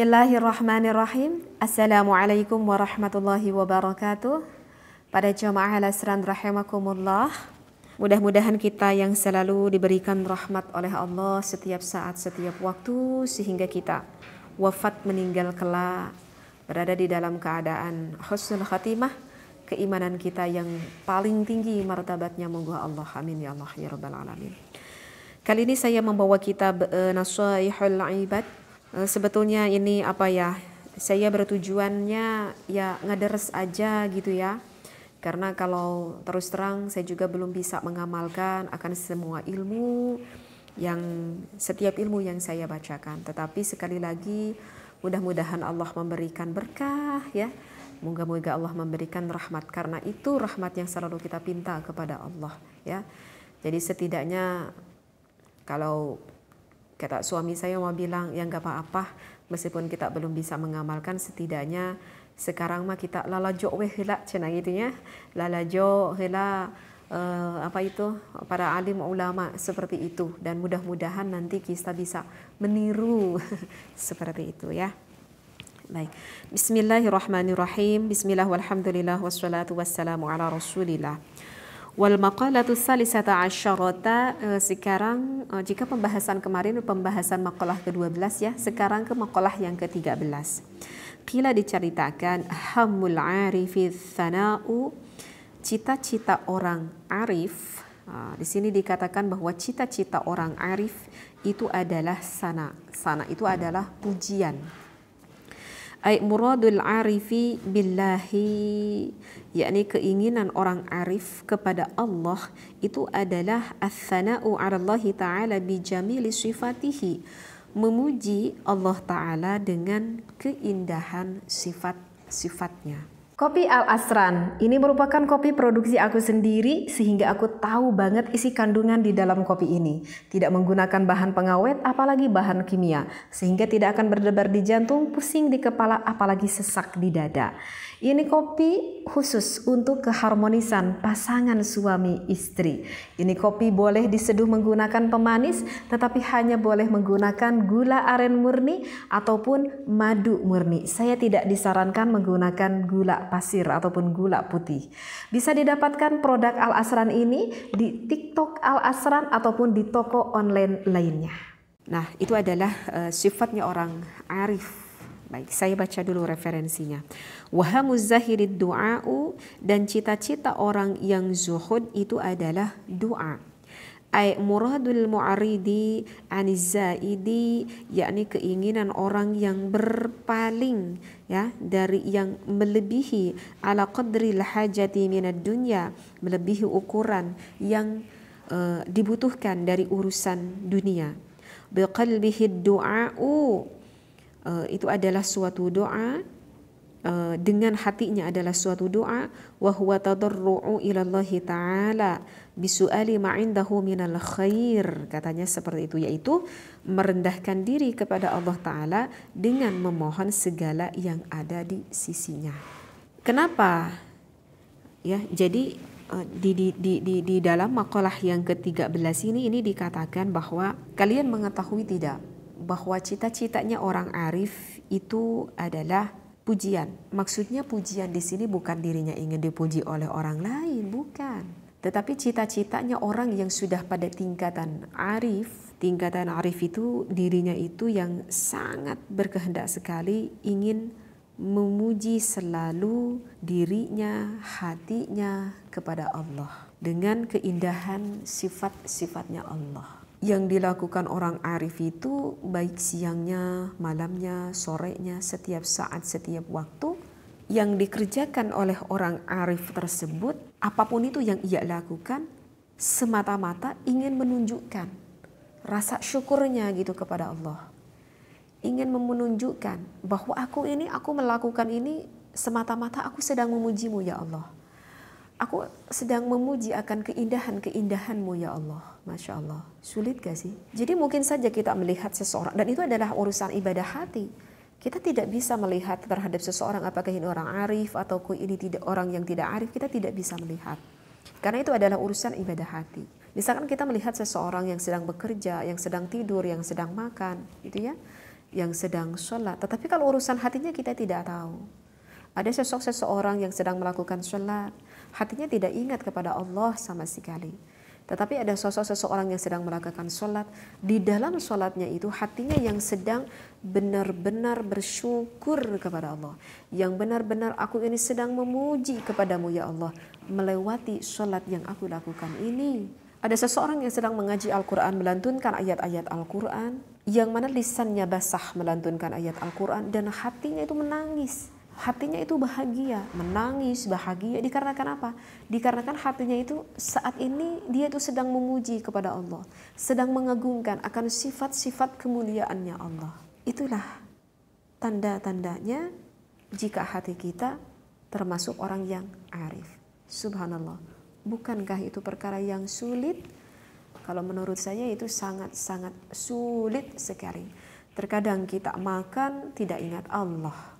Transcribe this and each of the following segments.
Bismillahirrahmanirrahim. Assalamualaikum warahmatullahi wabarakatuh. Pada jamaah al-asran rahimakumullah. Mudah-mudahan kita yang selalu diberikan rahmat oleh Allah setiap saat, setiap waktu sehingga kita wafat meninggal kelak berada di dalam keadaan husnul khatimah keimanan kita yang paling tinggi martabatnya monggo Allah amin ya Allah ya rabbal alamin. Kali ini saya membawa kitab e, eh, Nasaihul Ibad Eh, sebetulnya ini apa ya saya bertujuannya ya ngederes aja gitu ya karena kalau terus terang saya juga belum bisa mengamalkan akan semua ilmu yang setiap ilmu yang saya bacakan tetapi sekali lagi mudah-mudahan Allah memberikan berkah ya moga-moga Allah memberikan rahmat karena itu rahmat yang selalu kita pinta kepada Allah ya jadi setidaknya kalau Kata suami saya mau bilang, yang gak apa-apa, meskipun kita belum bisa mengamalkan, setidaknya sekarang mah kita lalajo weh hila, cina gitunya. Lalajo hela uh, apa itu, para alim ulama seperti itu. Dan mudah-mudahan nanti kita bisa meniru seperti itu ya. Baik. Bismillahirrahmanirrahim. Bismillah walhamdulillah wassalatu wassalamu ala rasulillah. Wal maqalatu salisata asyarata eh, sekarang eh, jika pembahasan kemarin pembahasan makalah ke-12 ya, sekarang ke makalah yang ke-13. Kila diceritakan hamul arifi sanau cita-cita orang arif eh, di sini dikatakan bahwa cita-cita orang arif itu adalah sana. Sana itu adalah pujian ay muradul arifi billahi yakni keinginan orang arif kepada Allah itu adalah as-sana'u 'ala Allah taala bi jamili sifatihi memuji Allah taala dengan keindahan sifat-sifatnya Kopi Al Asran ini merupakan kopi produksi aku sendiri sehingga aku tahu banget isi kandungan di dalam kopi ini. Tidak menggunakan bahan pengawet apalagi bahan kimia sehingga tidak akan berdebar di jantung, pusing di kepala apalagi sesak di dada. Ini kopi khusus untuk keharmonisan pasangan suami istri. Ini kopi boleh diseduh menggunakan pemanis tetapi hanya boleh menggunakan gula aren murni ataupun madu murni. Saya tidak disarankan menggunakan gula pasir ataupun gula putih. Bisa didapatkan produk Al Asran ini di TikTok Al Asran ataupun di toko online lainnya. Nah, itu adalah uh, sifatnya orang arif. Baik, saya baca dulu referensinya. Wahamuz zahirid du'a'u dan cita-cita orang yang zuhud itu adalah doa ay muradul mu'aridi anizaidi yakni keinginan orang yang berpaling ya dari yang melebihi ala qadril hajati minad dunya melebihi ukuran yang uh, dibutuhkan dari urusan dunia biqalbihi du'a'u uh, itu adalah suatu doa dengan hatinya adalah suatu doa wa huwa tadarru'u ilallahi ta'ala bisu'ali ma'indahu minal khair katanya seperti itu yaitu merendahkan diri kepada Allah Ta'ala dengan memohon segala yang ada di sisinya kenapa ya jadi di, di, di, di, di dalam makalah yang ke-13 ini ini dikatakan bahwa kalian mengetahui tidak bahwa cita-citanya orang arif itu adalah pujian. Maksudnya pujian di sini bukan dirinya ingin dipuji oleh orang lain, bukan. Tetapi cita-citanya orang yang sudah pada tingkatan arif, tingkatan arif itu dirinya itu yang sangat berkehendak sekali ingin memuji selalu dirinya, hatinya kepada Allah dengan keindahan sifat-sifatnya Allah yang dilakukan orang arif itu baik siangnya, malamnya, sorenya, setiap saat, setiap waktu yang dikerjakan oleh orang arif tersebut, apapun itu yang ia lakukan, semata-mata ingin menunjukkan rasa syukurnya gitu kepada Allah. Ingin menunjukkan bahwa aku ini, aku melakukan ini semata-mata aku sedang memujimu ya Allah. Aku sedang memuji akan keindahan-keindahanmu ya Allah. Masya Allah. Sulit gak sih? Jadi mungkin saja kita melihat seseorang. Dan itu adalah urusan ibadah hati. Kita tidak bisa melihat terhadap seseorang apakah ini orang arif atau ini tidak orang yang tidak arif. Kita tidak bisa melihat. Karena itu adalah urusan ibadah hati. Misalkan kita melihat seseorang yang sedang bekerja, yang sedang tidur, yang sedang makan, gitu ya, yang sedang sholat. Tetapi kalau urusan hatinya kita tidak tahu. Ada sosok seseorang yang sedang melakukan sholat, hatinya tidak ingat kepada Allah sama sekali. Tetapi ada sosok seseorang yang sedang melakukan sholat. Di dalam sholatnya itu hatinya yang sedang benar-benar bersyukur kepada Allah. Yang benar-benar aku ini sedang memuji kepadamu ya Allah. Melewati sholat yang aku lakukan ini. Ada seseorang yang sedang mengaji Al-Quran melantunkan ayat-ayat Al-Quran. Yang mana lisannya basah melantunkan ayat Al-Quran dan hatinya itu menangis hatinya itu bahagia, menangis, bahagia dikarenakan apa? Dikarenakan hatinya itu saat ini dia itu sedang memuji kepada Allah, sedang mengagungkan akan sifat-sifat kemuliaannya Allah. Itulah tanda-tandanya jika hati kita termasuk orang yang arif. Subhanallah. Bukankah itu perkara yang sulit? Kalau menurut saya itu sangat-sangat sulit sekali. Terkadang kita makan tidak ingat Allah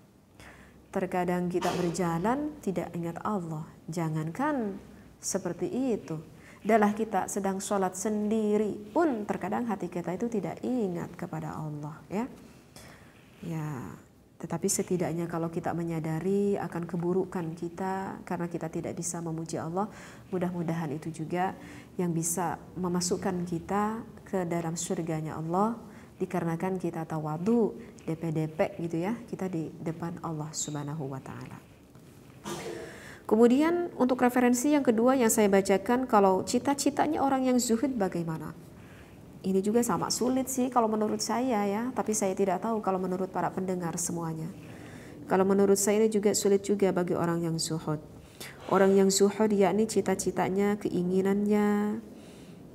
Terkadang kita berjalan tidak ingat Allah. Jangankan seperti itu. Dalah kita sedang sholat sendiri pun terkadang hati kita itu tidak ingat kepada Allah ya. Ya, tetapi setidaknya kalau kita menyadari akan keburukan kita karena kita tidak bisa memuji Allah, mudah-mudahan itu juga yang bisa memasukkan kita ke dalam surganya Allah dikarenakan kita tawadu DPDP gitu ya kita di depan Allah Subhanahu wa taala. Kemudian untuk referensi yang kedua yang saya bacakan kalau cita-citanya orang yang zuhud bagaimana? Ini juga sama sulit sih kalau menurut saya ya, tapi saya tidak tahu kalau menurut para pendengar semuanya. Kalau menurut saya ini juga sulit juga bagi orang yang zuhud. Orang yang zuhud yakni cita-citanya, keinginannya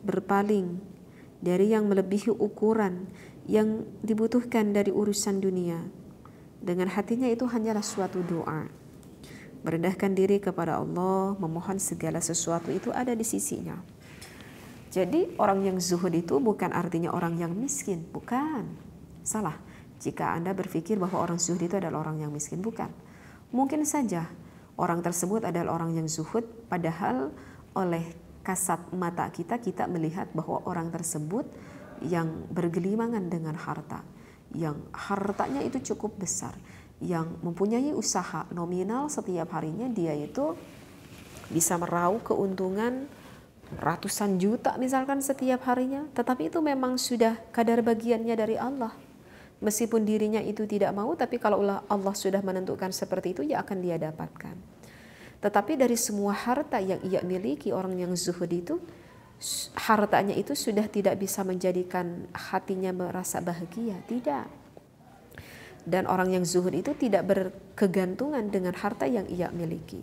berpaling dari yang melebihi ukuran yang dibutuhkan dari urusan dunia. Dengan hatinya itu hanyalah suatu doa. Merendahkan diri kepada Allah, memohon segala sesuatu itu ada di sisinya. Jadi orang yang zuhud itu bukan artinya orang yang miskin, bukan. Salah. Jika Anda berpikir bahwa orang zuhud itu adalah orang yang miskin, bukan. Mungkin saja orang tersebut adalah orang yang zuhud padahal oleh kasat mata kita kita melihat bahwa orang tersebut yang bergelimangan dengan harta, yang hartanya itu cukup besar, yang mempunyai usaha nominal setiap harinya dia itu bisa merauh keuntungan ratusan juta misalkan setiap harinya, tetapi itu memang sudah kadar bagiannya dari Allah. Meskipun dirinya itu tidak mau, tapi kalau Allah sudah menentukan seperti itu ya akan dia dapatkan. Tetapi dari semua harta yang ia miliki orang yang zuhud itu hartanya itu sudah tidak bisa menjadikan hatinya merasa bahagia, tidak. Dan orang yang zuhud itu tidak berkegantungan dengan harta yang ia miliki.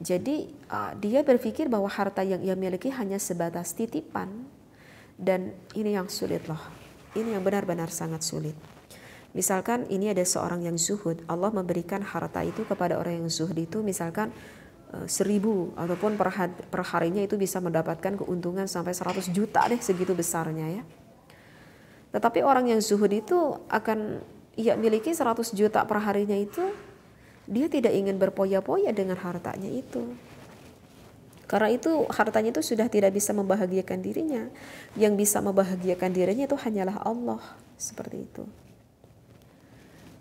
Jadi dia berpikir bahwa harta yang ia miliki hanya sebatas titipan dan ini yang sulit loh. Ini yang benar-benar sangat sulit. Misalkan ini ada seorang yang zuhud, Allah memberikan harta itu kepada orang yang zuhud itu misalkan Eh, seribu ataupun perharinya itu bisa mendapatkan keuntungan sampai 100 juta deh segitu besarnya ya. Tetapi orang yang zuhud itu akan ia ya, miliki 100 juta perharinya itu dia tidak ingin berpoya-poya dengan hartanya itu. Karena itu hartanya itu sudah tidak bisa membahagiakan dirinya. Yang bisa membahagiakan dirinya itu hanyalah Allah. Seperti itu.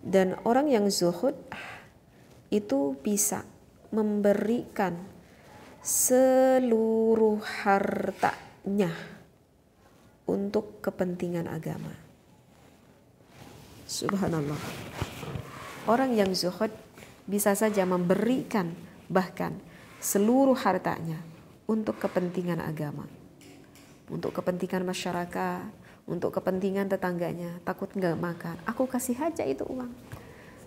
Dan orang yang zuhud ah, itu bisa memberikan seluruh hartanya untuk kepentingan agama. Subhanallah. Orang yang zuhud bisa saja memberikan bahkan seluruh hartanya untuk kepentingan agama. Untuk kepentingan masyarakat, untuk kepentingan tetangganya, takut nggak makan. Aku kasih aja itu uang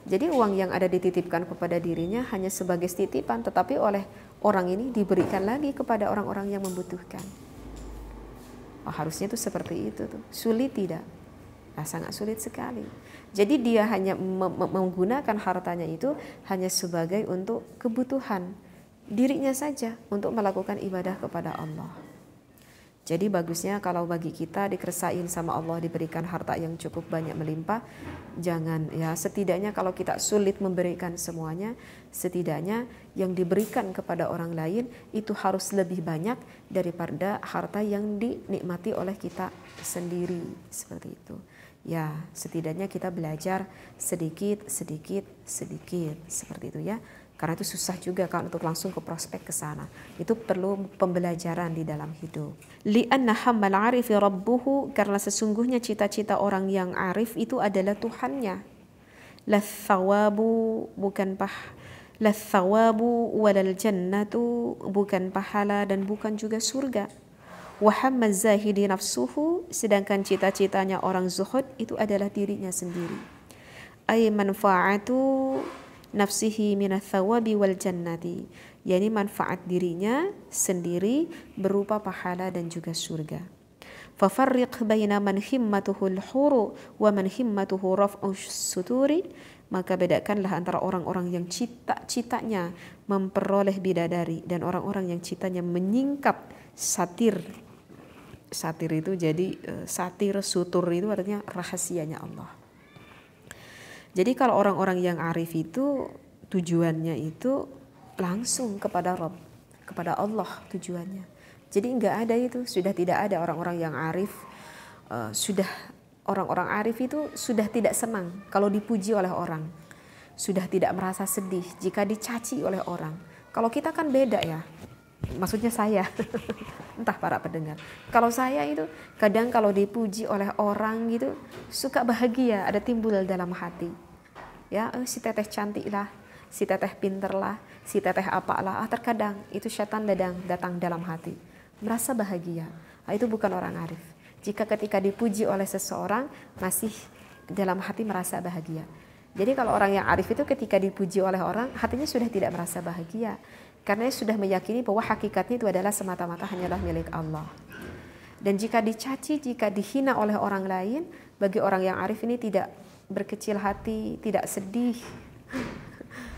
jadi uang yang ada dititipkan kepada dirinya hanya sebagai titipan, tetapi oleh orang ini diberikan lagi kepada orang-orang yang membutuhkan. Oh, harusnya itu seperti itu tuh. Sulit tidak? Nah, sangat sulit sekali. Jadi dia hanya menggunakan hartanya itu hanya sebagai untuk kebutuhan dirinya saja untuk melakukan ibadah kepada Allah. Jadi bagusnya kalau bagi kita dikeresain sama Allah diberikan harta yang cukup banyak melimpah, jangan ya setidaknya kalau kita sulit memberikan semuanya, setidaknya yang diberikan kepada orang lain itu harus lebih banyak daripada harta yang dinikmati oleh kita sendiri seperti itu. Ya, setidaknya kita belajar sedikit, sedikit, sedikit seperti itu ya. Karena itu susah juga kan untuk langsung ke prospek ke sana. Itu perlu pembelajaran di dalam hidup. Li'anna hammal arifi rabbuhu karena sesungguhnya cita-cita orang yang arif itu adalah Tuhannya. La thawabu bukan pah La thawabu walal jannatu bukan pahala dan bukan juga surga. Wahamma zahidi nafsuhu sedangkan cita-citanya orang zuhud itu adalah dirinya sendiri. Ay manfaatu nafsihi minat thawabi wal jannati yakni manfaat dirinya sendiri berupa pahala dan juga surga fafarriq baina man himmatuhul huru wa man himmatuhu raf'u suturi maka bedakanlah antara orang-orang yang cita-citanya memperoleh bidadari dan orang-orang yang citanya menyingkap satir satir itu jadi eh, satir sutur itu artinya rahasianya Allah jadi kalau orang-orang yang arif itu tujuannya itu langsung kepada Rob, kepada Allah tujuannya. Jadi nggak ada itu, sudah tidak ada orang-orang yang arif, uh, sudah orang-orang arif itu sudah tidak senang kalau dipuji oleh orang, sudah tidak merasa sedih jika dicaci oleh orang. Kalau kita kan beda ya, maksudnya saya, entah para pendengar. Kalau saya itu kadang kalau dipuji oleh orang gitu suka bahagia, ada timbul dalam hati ya oh, si teteh cantik lah si teteh pinter lah si teteh apalah ah terkadang itu setan dadang datang dalam hati merasa bahagia ah, itu bukan orang arif jika ketika dipuji oleh seseorang masih dalam hati merasa bahagia jadi kalau orang yang arif itu ketika dipuji oleh orang hatinya sudah tidak merasa bahagia karena sudah meyakini bahwa hakikatnya itu adalah semata-mata hanyalah milik Allah. Dan jika dicaci, jika dihina oleh orang lain, bagi orang yang arif ini tidak berkecil hati, tidak sedih.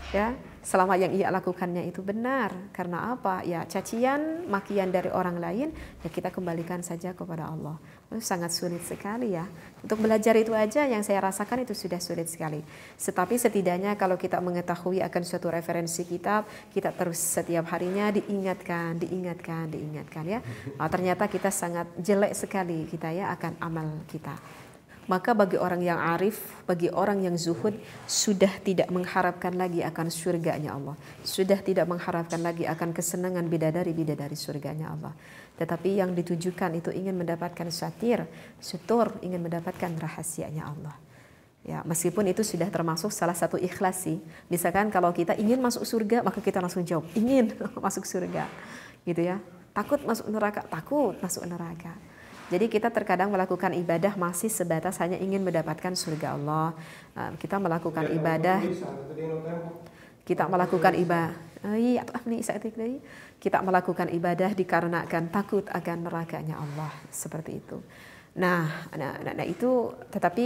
ya, selama yang ia lakukannya itu benar. Karena apa? Ya, cacian, makian dari orang lain, ya kita kembalikan saja kepada Allah. Itu sangat sulit sekali ya. Untuk belajar itu aja yang saya rasakan itu sudah sulit sekali. Tetapi setidaknya kalau kita mengetahui akan suatu referensi kitab, kita terus setiap harinya diingatkan, diingatkan, diingatkan ya. Oh, ternyata kita sangat jelek sekali kita ya akan amal kita. Maka bagi orang yang arif, bagi orang yang zuhud, sudah tidak mengharapkan lagi akan surganya Allah. Sudah tidak mengharapkan lagi akan kesenangan bidadari-bidadari surganya Allah. Tetapi yang ditujukan itu ingin mendapatkan satir, sutur, ingin mendapatkan rahasianya Allah. Ya, meskipun itu sudah termasuk salah satu ikhlas sih. Misalkan kalau kita ingin masuk surga, maka kita langsung jawab, ingin masuk surga. Gitu ya. Takut masuk neraka, takut masuk neraka. Jadi kita terkadang melakukan ibadah masih sebatas hanya ingin mendapatkan surga Allah. Kita melakukan iya, ibadah iya, kita melakukan ibadah kita melakukan ibadah dikarenakan takut akan nerakanya Allah seperti itu. Nah, nah, nah, nah itu tetapi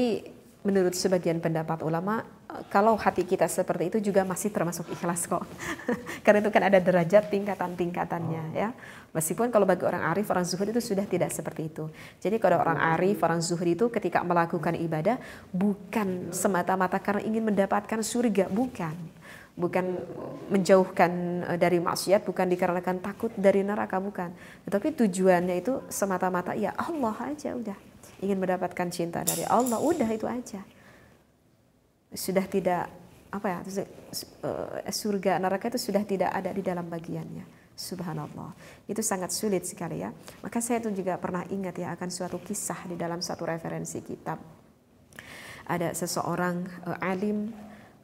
menurut sebagian pendapat ulama, eh, kalau hati kita seperti itu juga masih termasuk ikhlas kok. Karena itu kan ada derajat tingkatan-tingkatannya oh. ya. Meskipun kalau bagi orang arif, orang zuhud itu sudah tidak seperti itu. Jadi kalau orang iya. arif, orang zuhud itu ketika melakukan ibadah bukan semata-mata karena ingin mendapatkan surga, bukan bukan menjauhkan eh, dari maksiat, bukan dikarenakan takut dari neraka, bukan. Tetapi tujuannya itu semata-mata ya Allah aja udah ingin mendapatkan cinta dari Allah udah itu aja sudah tidak apa ya eh, surga neraka itu sudah tidak ada di dalam bagiannya Subhanallah. Itu sangat sulit sekali ya. Maka saya itu juga pernah ingat ya akan suatu kisah di dalam satu referensi kitab. Ada seseorang uh, alim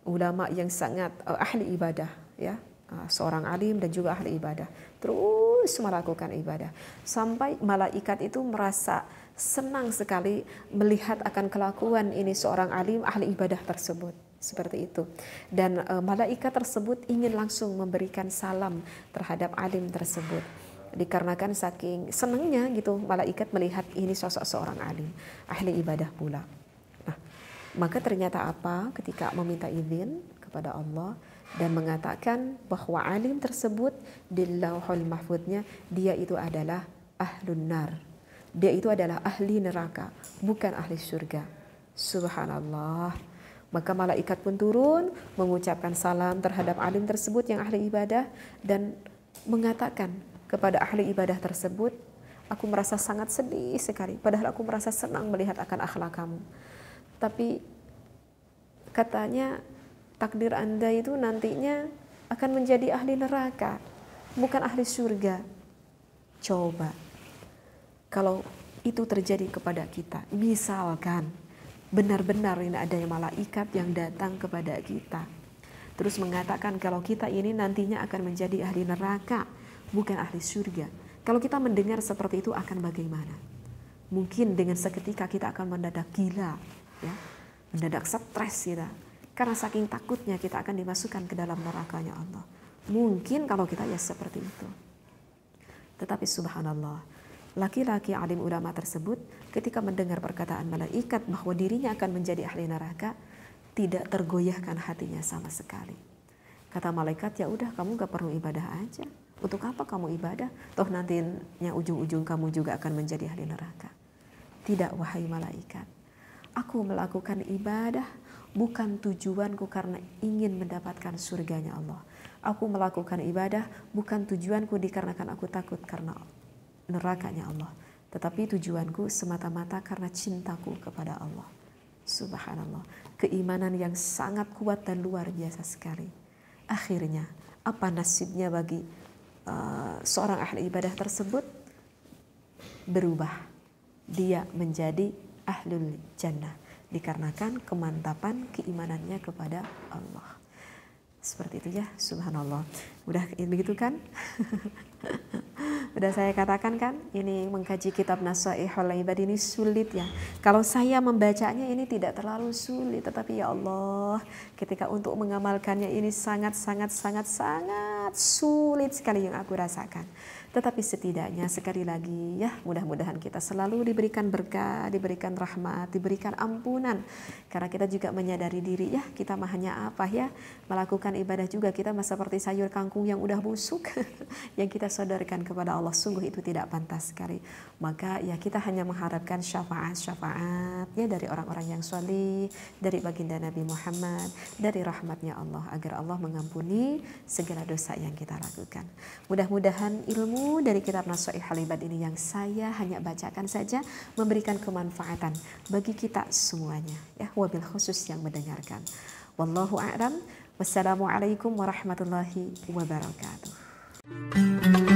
ulama yang sangat uh, ahli ibadah ya, uh, seorang alim dan juga ahli ibadah. Terus terus melakukan ibadah sampai malaikat itu merasa senang sekali melihat akan kelakuan ini seorang alim ahli ibadah tersebut seperti itu dan e, malaikat tersebut ingin langsung memberikan salam terhadap alim tersebut dikarenakan saking senangnya gitu malaikat melihat ini sosok seorang alim ahli ibadah pula nah maka ternyata apa ketika meminta izin kepada Allah dan mengatakan bahwa alim tersebut di lauhul mahfudnya dia itu adalah ahlun nar. Dia itu adalah ahli neraka, bukan ahli surga. Subhanallah. Maka malaikat pun turun mengucapkan salam terhadap alim tersebut yang ahli ibadah dan mengatakan kepada ahli ibadah tersebut, aku merasa sangat sedih sekali padahal aku merasa senang melihat akan akhlak kamu. Tapi katanya takdir Anda itu nantinya akan menjadi ahli neraka, bukan ahli surga. Coba kalau itu terjadi kepada kita, misalkan benar-benar ini ada yang malaikat yang datang kepada kita, terus mengatakan kalau kita ini nantinya akan menjadi ahli neraka, bukan ahli surga. Kalau kita mendengar seperti itu akan bagaimana? Mungkin dengan seketika kita akan mendadak gila, ya, mendadak stres kita, karena saking takutnya kita akan dimasukkan ke dalam nerakanya Allah. Mungkin kalau kita ya seperti itu. Tetapi subhanallah, laki-laki alim ulama tersebut ketika mendengar perkataan malaikat bahwa dirinya akan menjadi ahli neraka, tidak tergoyahkan hatinya sama sekali. Kata malaikat, ya udah kamu gak perlu ibadah aja. Untuk apa kamu ibadah? Toh nantinya ujung-ujung kamu juga akan menjadi ahli neraka. Tidak wahai malaikat. Aku melakukan ibadah bukan tujuanku karena ingin mendapatkan surganya Allah. Aku melakukan ibadah bukan tujuanku dikarenakan aku takut karena nerakanya Allah. Tetapi tujuanku semata-mata karena cintaku kepada Allah. Subhanallah. Keimanan yang sangat kuat dan luar biasa sekali. Akhirnya, apa nasibnya bagi uh, seorang ahli ibadah tersebut? Berubah. Dia menjadi ahlul jannah dikarenakan kemantapan keimanannya kepada Allah. Seperti itu ya, subhanallah. Udah begitu kan? Udah saya katakan kan, ini mengkaji kitab Nasaihul Ibad ini sulit ya. Kalau saya membacanya ini tidak terlalu sulit, tetapi ya Allah, ketika untuk mengamalkannya ini sangat sangat sangat sangat sulit sekali yang aku rasakan. Tetapi setidaknya sekali lagi ya mudah-mudahan kita selalu diberikan berkah, diberikan rahmat, diberikan ampunan. Karena kita juga menyadari diri ya kita mah hanya apa ya melakukan ibadah juga kita mah seperti sayur kangkung yang udah busuk yang kita sodorkan kepada Allah sungguh itu tidak pantas sekali. Maka ya kita hanya mengharapkan syafaat ya dari orang-orang yang solih, dari baginda Nabi Muhammad, dari rahmatnya Allah agar Allah mengampuni segala dosa yang kita lakukan. Mudah-mudahan ilmu dari kitab Nasuhi Halibat ini yang saya hanya bacakan saja memberikan kemanfaatan bagi kita semuanya ya wabil khusus yang mendengarkan. Wallahu a'lam. Wassalamualaikum warahmatullahi wabarakatuh.